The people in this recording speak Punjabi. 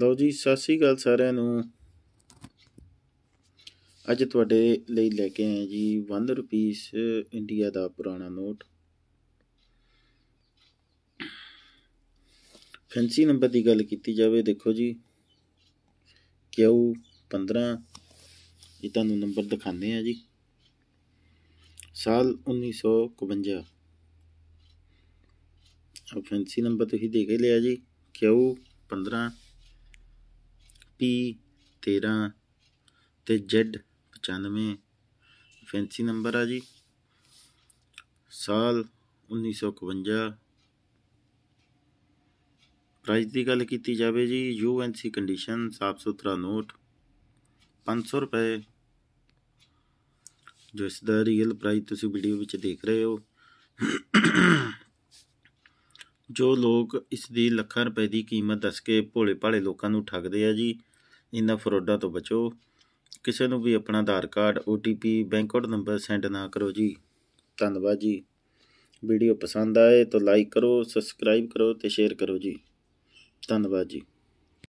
ਲੋ ਜੀ ਸਤਿ ਸ੍ਰੀ ਅਕਾਲ ਸਾਰਿਆਂ ਨੂੰ ਅੱਜ ਤੁਹਾਡੇ ਲਈ ਲੈ ਕੇ ਆਏ ਜੀ 1 ਰੁਪੀਸ ਇੰਡੀਆ ਦਾ ਪੁਰਾਣਾ ਨੋਟ ਫੈਂਸੀ ਨੰਬਰ ਦੀ ਗੱਲ ਕੀਤੀ ਜਾਵੇ ਦੇਖੋ ਜੀ ਕਿਉ 15 ਇਹ ਤੁਹਾਨੂੰ ਨੰਬਰ ਦਿਖਾਉਂਦੇ ਆ ਜੀ ਸਾਲ 1951 ਆ ਫੈਂਸੀ ਨੰਬਰ ਤੁਸੀਂ ਦੇਖ ਲਿਆ ਜੀ ਕਿਉ 15 ਪੀ 13 ਤੇ ਜ਼ੈਡ 95 ਫੈਂਸੀ ਨੰਬਰ ਆ ਜੀ ਸਾਲ 1951 ਪ੍ਰਾਈਸ ਦੀ ਗੱਲ ਕੀਤੀ ਜਾਵੇ ਜੀ ਯੂਐਨਸੀ ਕੰਡੀਸ਼ਨ ਸਾਫ ਸੁਥਰਾ ਨੋਟ 500 ਰੁਪਏ ਜੋ ਇਸ ਦਾ ਰੀਅਲ ਪ੍ਰਾਈਸ ਤੁਸੀਂ ਵੀਡੀਓ ਵਿੱਚ ਦੇਖ ਰਹੇ ਹੋ ਜੋ ਲੋਕ ਇਸ ਦੀ ਲੱਖਾਂ ਰੁਪਏ ਦੀ ਕੀਮਤ ਦੱਸ ਕੇ ਭੋਲੇ ਭਾਲੇ ਲੋਕਾਂ ਨੂੰ ਠੱਗਦੇ ਆ ਜੀ ਇਹਨਾਂ ਫਰੋਡਾਂ ਤੋਂ ਬਚੋ ਕਿਸੇ ਨੂੰ ਵੀ ਆਪਣਾ Aadhaar card OTP bank code number send ਨਾ ਕਰੋ ਜੀ ਧੰਨਵਾਦ ਜੀ ਵੀਡੀਓ ਪਸੰਦ ਆਏ ਤਾਂ ਲਾਈਕ ਕਰੋ ਸਬਸਕ੍ਰਾਈਬ ਕਰੋ ਤੇ ਸ਼ੇਅਰ ਕਰੋ ਜੀ ਧੰਨਵਾਦ ਜੀ